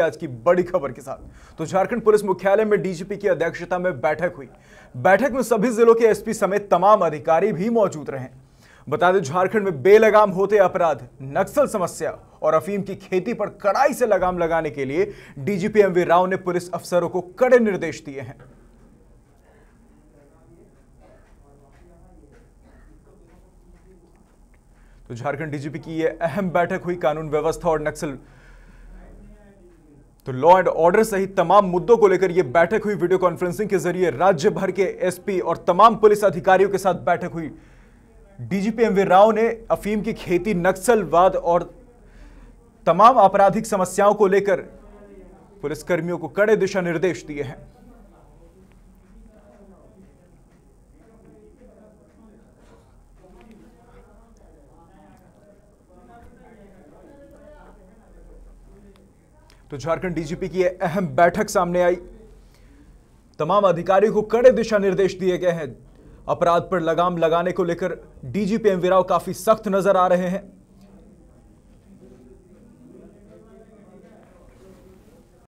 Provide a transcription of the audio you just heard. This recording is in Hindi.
आज की बड़ी खबर के साथ तो झारखंड पुलिस मुख्यालय में डीजीपी की अध्यक्षता में बैठक हुई बैठक में सभी जिलों के एसपी समेत तमाम अधिकारी भी मौजूद रहे बता दें झारखंड में बेलगाम होते अपराध नक्सल समस्या और अफीम की खेती पर कड़ाई से लगाम लगाने के लिए डीजीपी एम राव ने पुलिस अफसरों को कड़े निर्देश दिए हैं तो झारखंड डीजीपी की यह अहम बैठक हुई कानून व्यवस्था और नक्सल तो लॉ एंड ऑर्डर सहित तमाम मुद्दों को लेकर यह बैठक हुई वीडियो कॉन्फ्रेंसिंग के जरिए राज्य भर के एसपी और तमाम पुलिस अधिकारियों के साथ बैठक हुई डीजीपी वी राव ने अफीम की खेती नक्सलवाद और तमाम आपराधिक समस्याओं को लेकर पुलिसकर्मियों को कड़े दिशा निर्देश दिए हैं तो झारखंड डीजीपी की अहम बैठक सामने आई तमाम अधिकारियों को कड़े दिशा निर्देश दिए गए हैं अपराध पर लगाम लगाने को लेकर डीजीपी एम काफी सख्त नजर आ रहे हैं